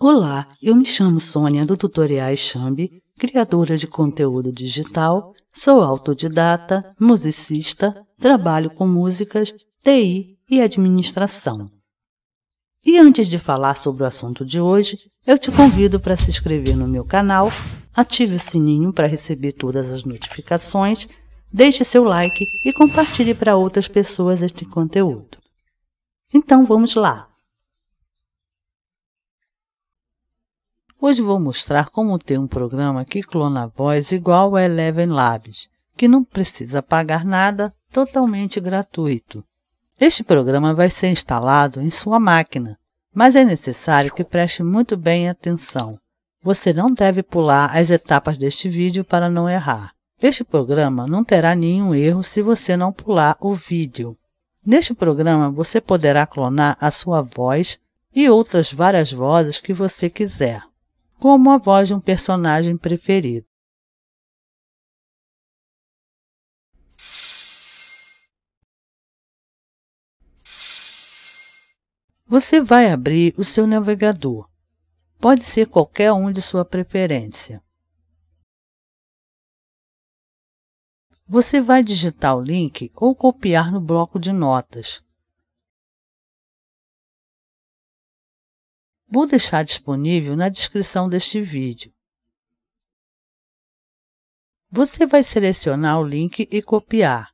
Olá, eu me chamo Sônia do Tutoriais Xambi, criadora de conteúdo digital, sou autodidata, musicista, trabalho com músicas, TI e administração. E antes de falar sobre o assunto de hoje, eu te convido para se inscrever no meu canal, ative o sininho para receber todas as notificações, deixe seu like e compartilhe para outras pessoas este conteúdo. Então vamos lá! Hoje vou mostrar como ter um programa que clona a voz igual ao Eleven Labs, que não precisa pagar nada, totalmente gratuito. Este programa vai ser instalado em sua máquina, mas é necessário que preste muito bem atenção. Você não deve pular as etapas deste vídeo para não errar. Este programa não terá nenhum erro se você não pular o vídeo. Neste programa, você poderá clonar a sua voz e outras várias vozes que você quiser como a voz de um personagem preferido. Você vai abrir o seu navegador. Pode ser qualquer um de sua preferência. Você vai digitar o link ou copiar no bloco de notas. Vou deixar disponível na descrição deste vídeo. Você vai selecionar o link e copiar.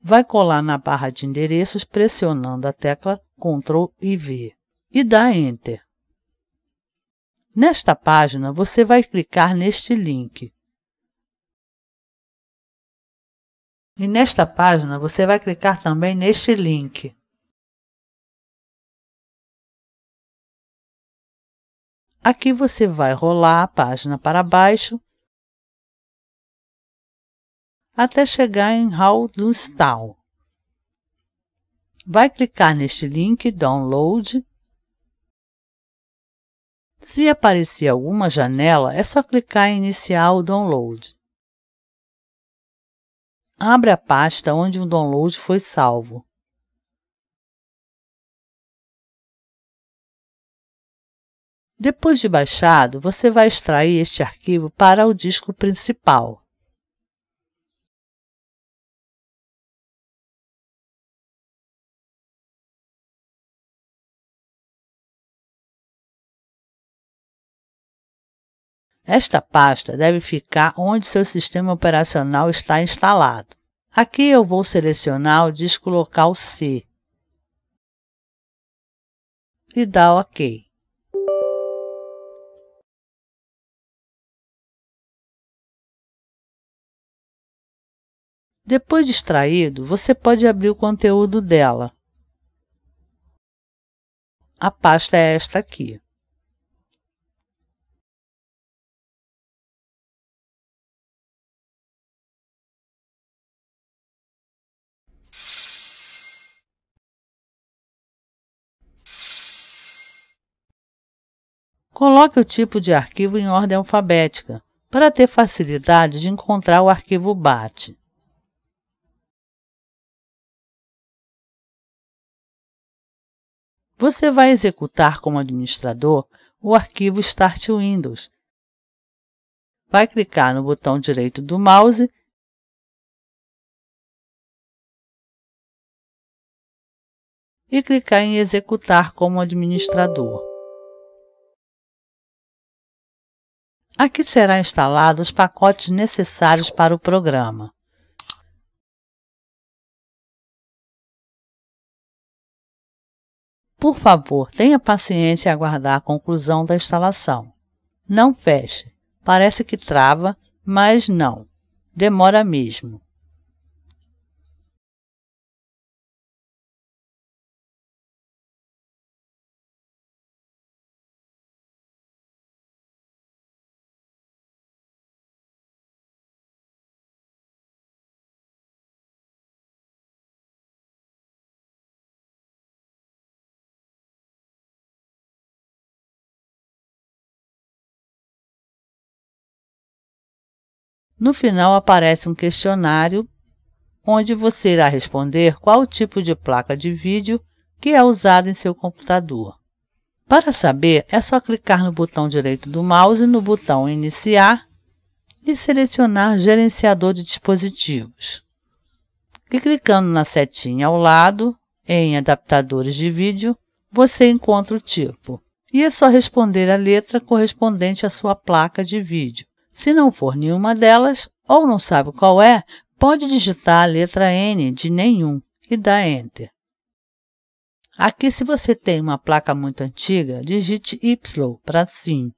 vai colar na barra de endereços pressionando a tecla Ctrl e V e dá Enter. Nesta página, você vai clicar neste link. E nesta página, você vai clicar também neste link. Aqui você vai rolar a página para baixo até chegar em How do Install. Vai clicar neste link Download se aparecer alguma janela, é só clicar em iniciar o download. Abra a pasta onde o download foi salvo. Depois de baixado, você vai extrair este arquivo para o disco principal. Esta pasta deve ficar onde seu sistema operacional está instalado. Aqui eu vou selecionar o disco local C e dar OK. Depois de extraído, você pode abrir o conteúdo dela. A pasta é esta aqui. Coloque o tipo de arquivo em ordem alfabética, para ter facilidade de encontrar o arquivo BAT. Você vai executar como administrador o arquivo Start Windows. Vai clicar no botão direito do mouse e clicar em Executar como administrador. Aqui será instalados os pacotes necessários para o programa. Por favor, tenha paciência e aguardar a conclusão da instalação. Não feche. Parece que trava, mas não. Demora mesmo. No final aparece um questionário onde você irá responder qual tipo de placa de vídeo que é usada em seu computador. Para saber, é só clicar no botão direito do mouse no botão Iniciar e selecionar Gerenciador de dispositivos. E clicando na setinha ao lado, em Adaptadores de vídeo, você encontra o tipo. E é só responder a letra correspondente à sua placa de vídeo. Se não for nenhuma delas, ou não sabe qual é, pode digitar a letra N de nenhum e dar Enter. Aqui, se você tem uma placa muito antiga, digite Y para sim.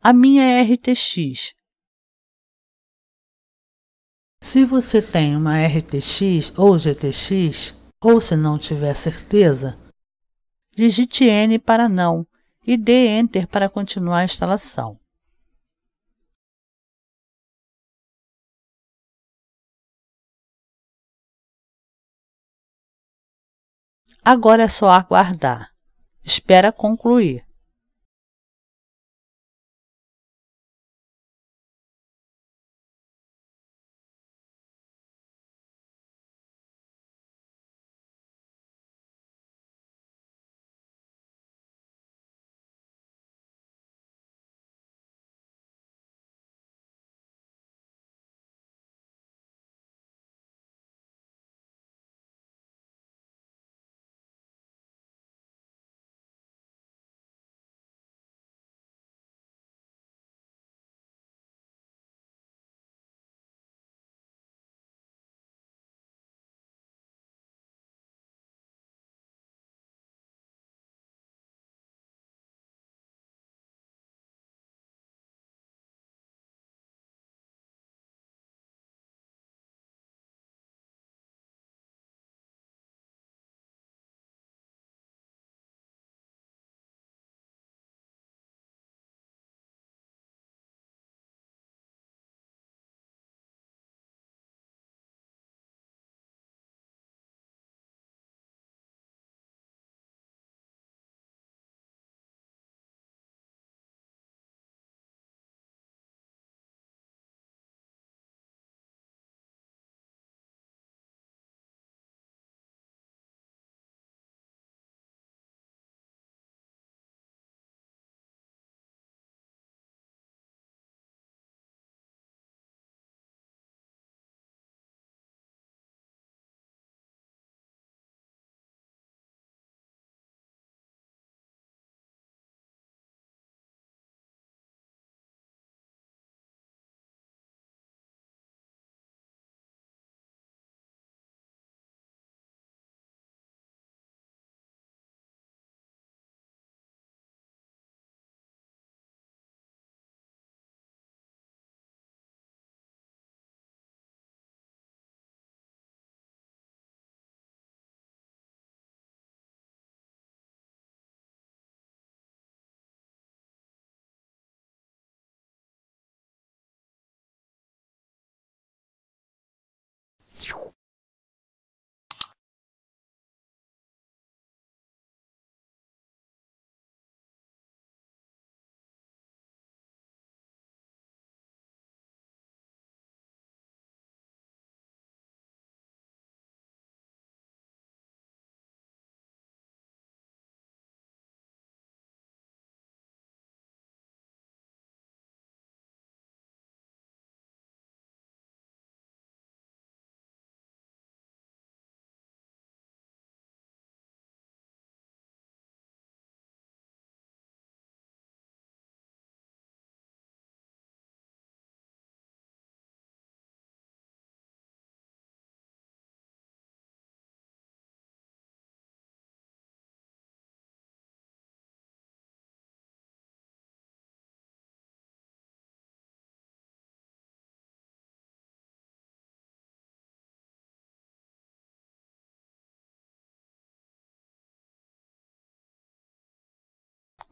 A minha é RTX, se você tem uma RTX ou GTX, ou se não tiver certeza, digite N para não e dê Enter para continuar a instalação. Agora é só aguardar. Espera concluir.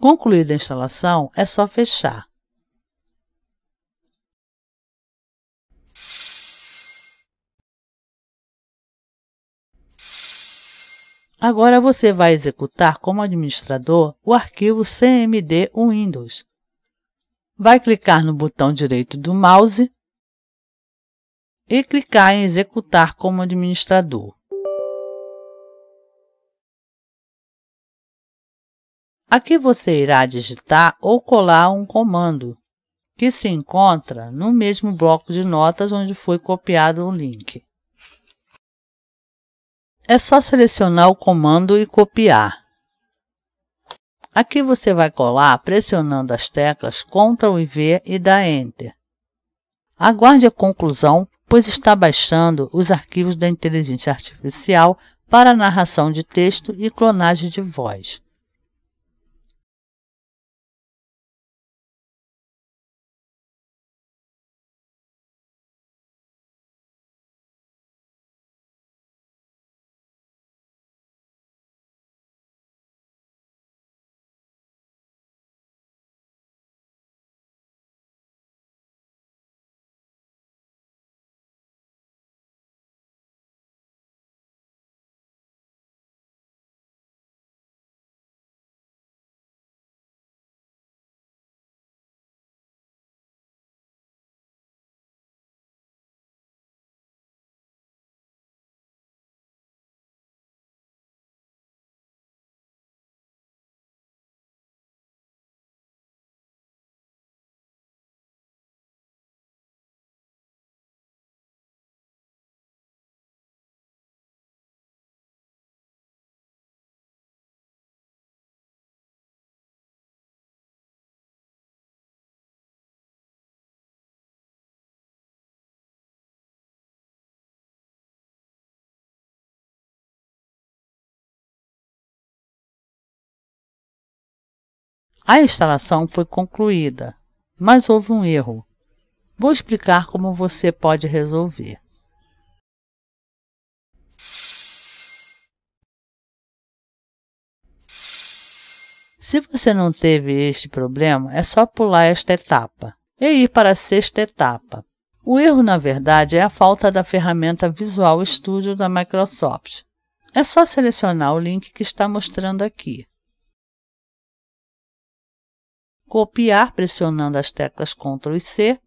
Concluída a instalação, é só fechar. Agora você vai executar como administrador o arquivo CMD Windows. Vai clicar no botão direito do mouse e clicar em Executar como administrador. Aqui você irá digitar ou colar um comando que se encontra no mesmo bloco de notas onde foi copiado o link. É só selecionar o comando e copiar. Aqui você vai colar pressionando as teclas Ctrl e V e dá Enter. Aguarde a conclusão, pois está baixando os arquivos da inteligência artificial para narração de texto e clonagem de voz. A instalação foi concluída, mas houve um erro. Vou explicar como você pode resolver. Se você não teve este problema, é só pular esta etapa e ir para a sexta etapa. O erro, na verdade, é a falta da ferramenta Visual Studio da Microsoft. É só selecionar o link que está mostrando aqui copiar pressionando as teclas Ctrl e C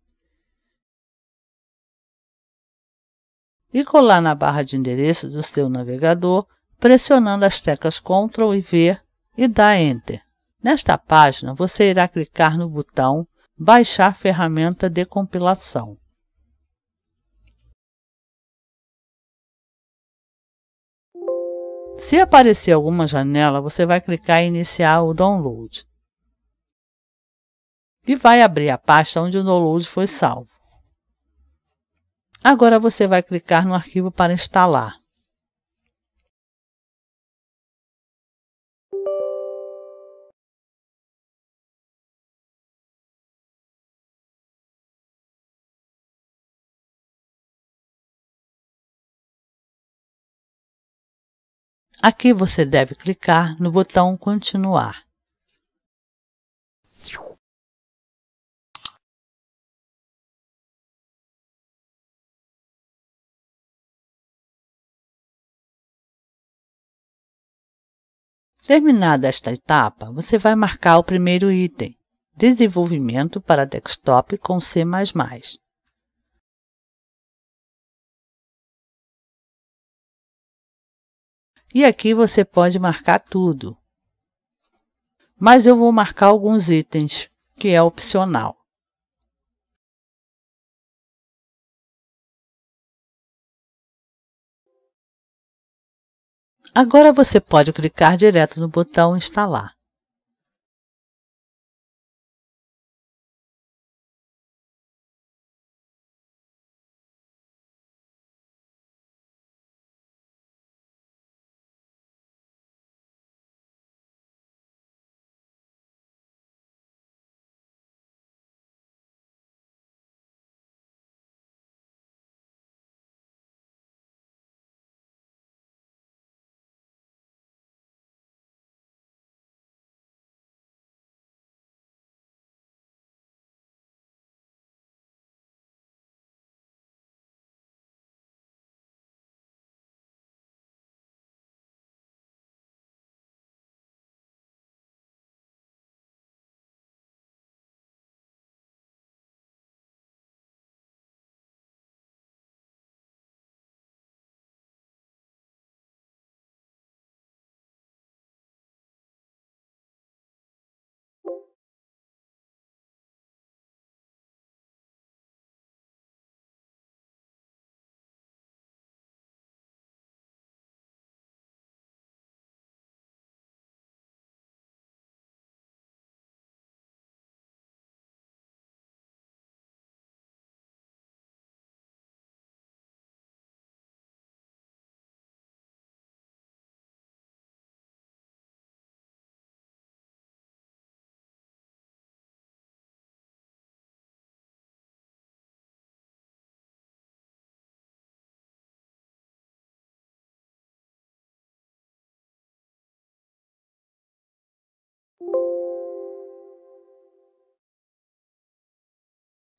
e colar na barra de endereço do seu navegador pressionando as teclas Ctrl e V e dar Enter. Nesta página, você irá clicar no botão Baixar ferramenta de compilação. Se aparecer alguma janela, você vai clicar em iniciar o download e vai abrir a pasta onde o download foi salvo. Agora você vai clicar no arquivo para instalar. Aqui você deve clicar no botão Continuar. Terminada esta etapa, você vai marcar o primeiro item, desenvolvimento para desktop com C++. E aqui você pode marcar tudo. Mas eu vou marcar alguns itens, que é opcional. Agora você pode clicar direto no botão Instalar.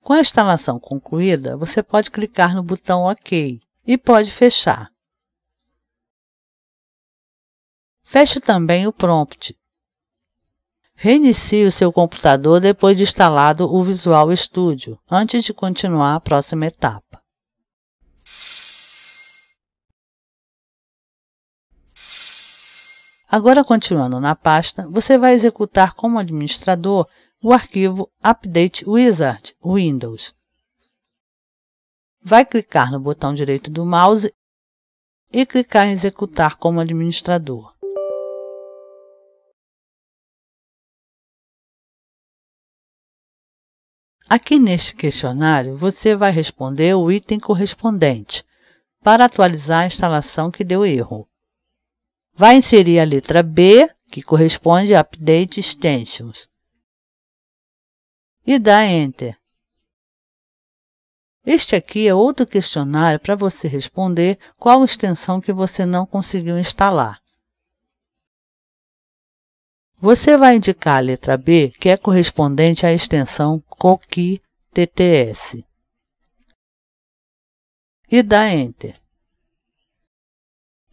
Com a instalação concluída, você pode clicar no botão OK e pode fechar. Feche também o prompt. Reinicie o seu computador depois de instalado o Visual Studio, antes de continuar a próxima etapa. Agora, continuando na pasta, você vai executar como administrador o arquivo Update Wizard Windows. Vai clicar no botão direito do mouse e clicar em Executar como administrador. Aqui neste questionário, você vai responder o item correspondente para atualizar a instalação que deu erro. Vai inserir a letra B, que corresponde a Update Extensions e dá Enter. Este aqui é outro questionário para você responder qual extensão que você não conseguiu instalar. Você vai indicar a letra B, que é correspondente à extensão Coqui TTS. E dá Enter.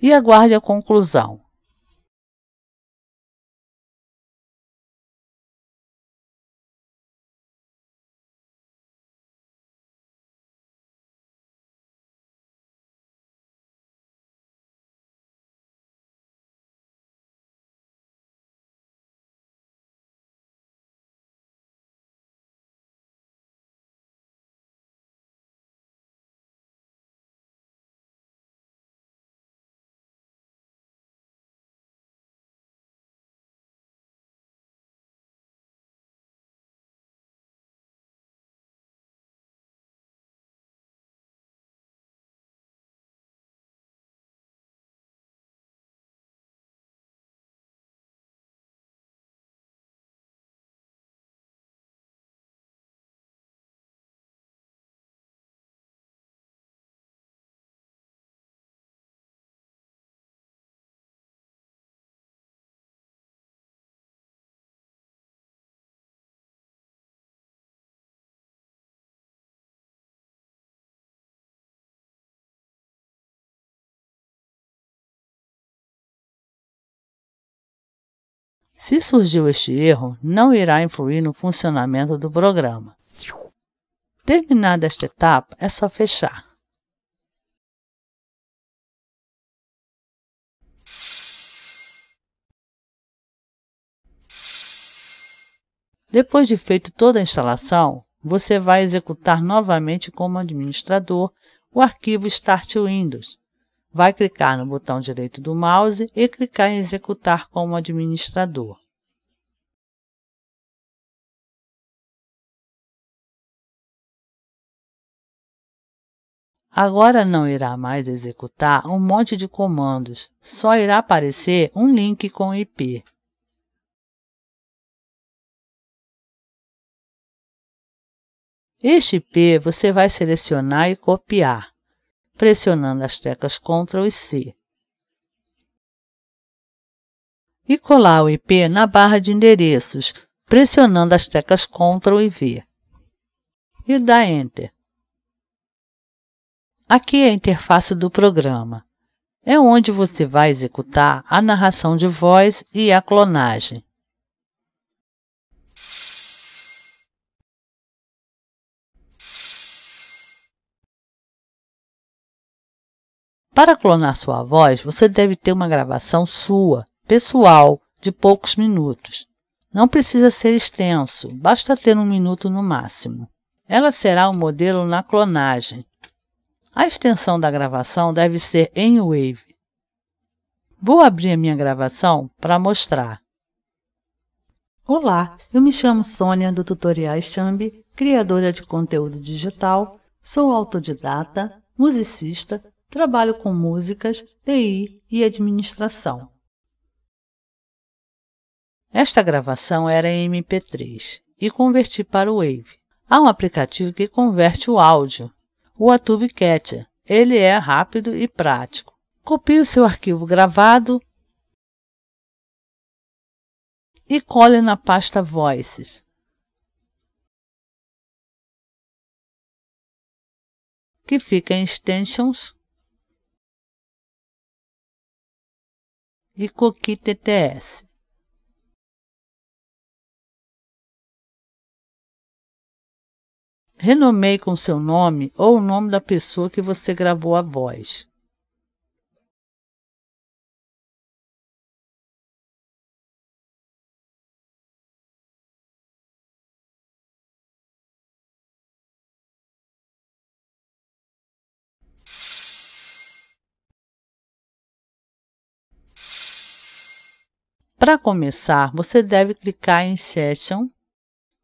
E aguarde a conclusão. Se surgiu este erro, não irá influir no funcionamento do programa. Terminada esta etapa, é só fechar. Depois de feito toda a instalação, você vai executar novamente como administrador o arquivo Start Windows, vai clicar no botão direito do mouse e clicar em Executar como administrador. Agora não irá mais executar um monte de comandos, só irá aparecer um link com IP. Este IP você vai selecionar e copiar pressionando as teclas Ctrl e C. E colar o IP na barra de endereços, pressionando as teclas Ctrl e V. E dar Enter. Aqui é a interface do programa. É onde você vai executar a narração de voz e a clonagem. Para clonar sua voz, você deve ter uma gravação sua, pessoal, de poucos minutos. Não precisa ser extenso, basta ter um minuto no máximo. Ela será o um modelo na clonagem. A extensão da gravação deve ser em Wave. Vou abrir a minha gravação para mostrar. Olá, eu me chamo Sônia do Tutorial Chambi, criadora de conteúdo digital, sou autodidata, musicista Trabalho com músicas, TI e administração. Esta gravação era em MP3 e converti para o Wave. Há um aplicativo que converte o áudio, o Atube Catcher. Ele é rápido e prático. Copie o seu arquivo gravado e cole na pasta Voices. que fica em Extensions e Coqui TTS. Renomeie com seu nome ou o nome da pessoa que você gravou a voz. Para começar, você deve clicar em Session.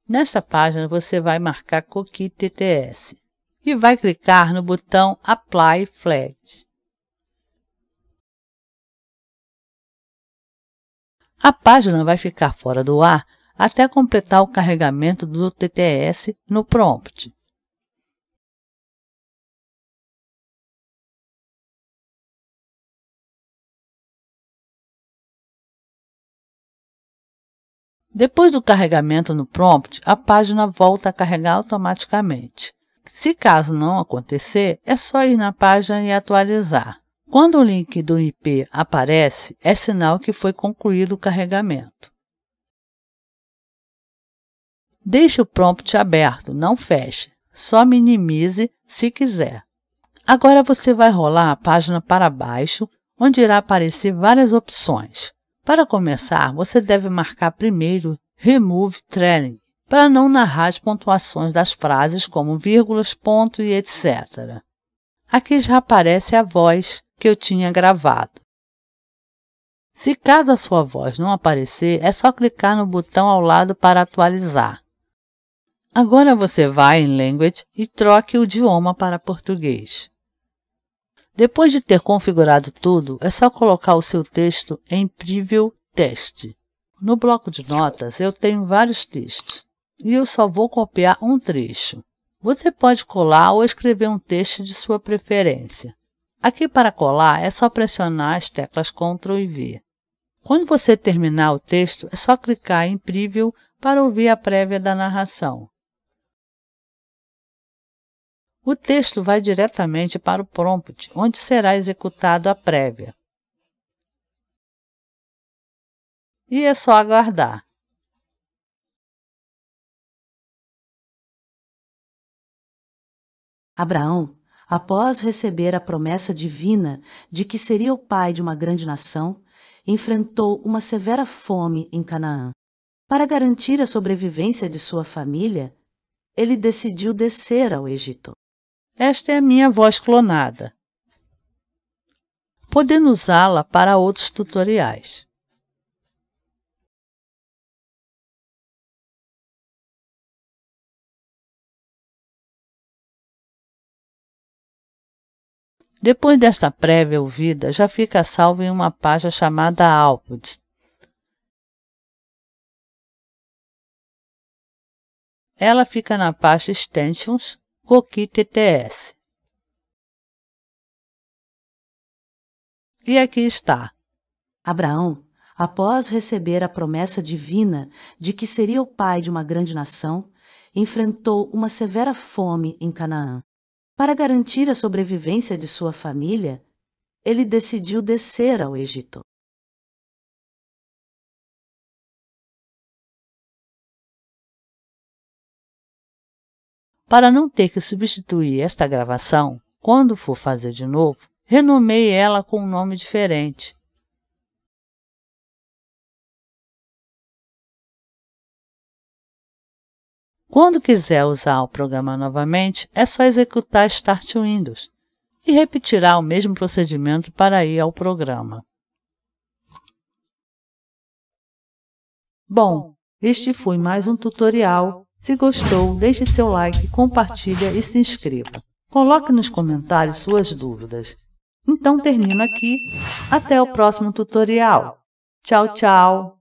Nesta página, você vai marcar Cookie TTS e vai clicar no botão Apply Flags. A página vai ficar fora do ar até completar o carregamento do TTS no prompt. Depois do carregamento no prompt, a página volta a carregar automaticamente. Se caso não acontecer, é só ir na página e atualizar. Quando o link do IP aparece, é sinal que foi concluído o carregamento. Deixe o prompt aberto, não feche. Só minimize se quiser. Agora você vai rolar a página para baixo, onde irá aparecer várias opções. Para começar, você deve marcar primeiro Remove Training, para não narrar as pontuações das frases como vírgulas, ponto e etc. Aqui já aparece a voz que eu tinha gravado. Se caso a sua voz não aparecer, é só clicar no botão ao lado para atualizar. Agora você vai em Language e troque o idioma para português. Depois de ter configurado tudo, é só colocar o seu texto em Preview Teste. No bloco de notas, eu tenho vários textos e eu só vou copiar um trecho. Você pode colar ou escrever um texto de sua preferência. Aqui para colar é só pressionar as teclas Ctrl e V. Quando você terminar o texto, é só clicar em Preview para ouvir a prévia da narração. O texto vai diretamente para o prompt, onde será executado a prévia. E é só aguardar. Abraão, após receber a promessa divina de que seria o pai de uma grande nação, enfrentou uma severa fome em Canaã. Para garantir a sobrevivência de sua família, ele decidiu descer ao Egito. Esta é a minha voz clonada, podendo usá-la para outros tutoriais. Depois desta prévia ouvida, já fica salvo em uma página chamada Output. Ela fica na pasta Extensions Coqui TTS. E aqui está. Abraão, após receber a promessa divina de que seria o pai de uma grande nação, enfrentou uma severa fome em Canaã. Para garantir a sobrevivência de sua família, ele decidiu descer ao Egito. Para não ter que substituir esta gravação, quando for fazer de novo, renomei ela com um nome diferente. Quando quiser usar o programa novamente, é só executar Start Windows e repetirá o mesmo procedimento para ir ao programa. Bom, este foi mais um tutorial se gostou, deixe seu like, compartilha e se inscreva. Coloque nos comentários suas dúvidas. Então termino aqui. Até o próximo tutorial. Tchau, tchau!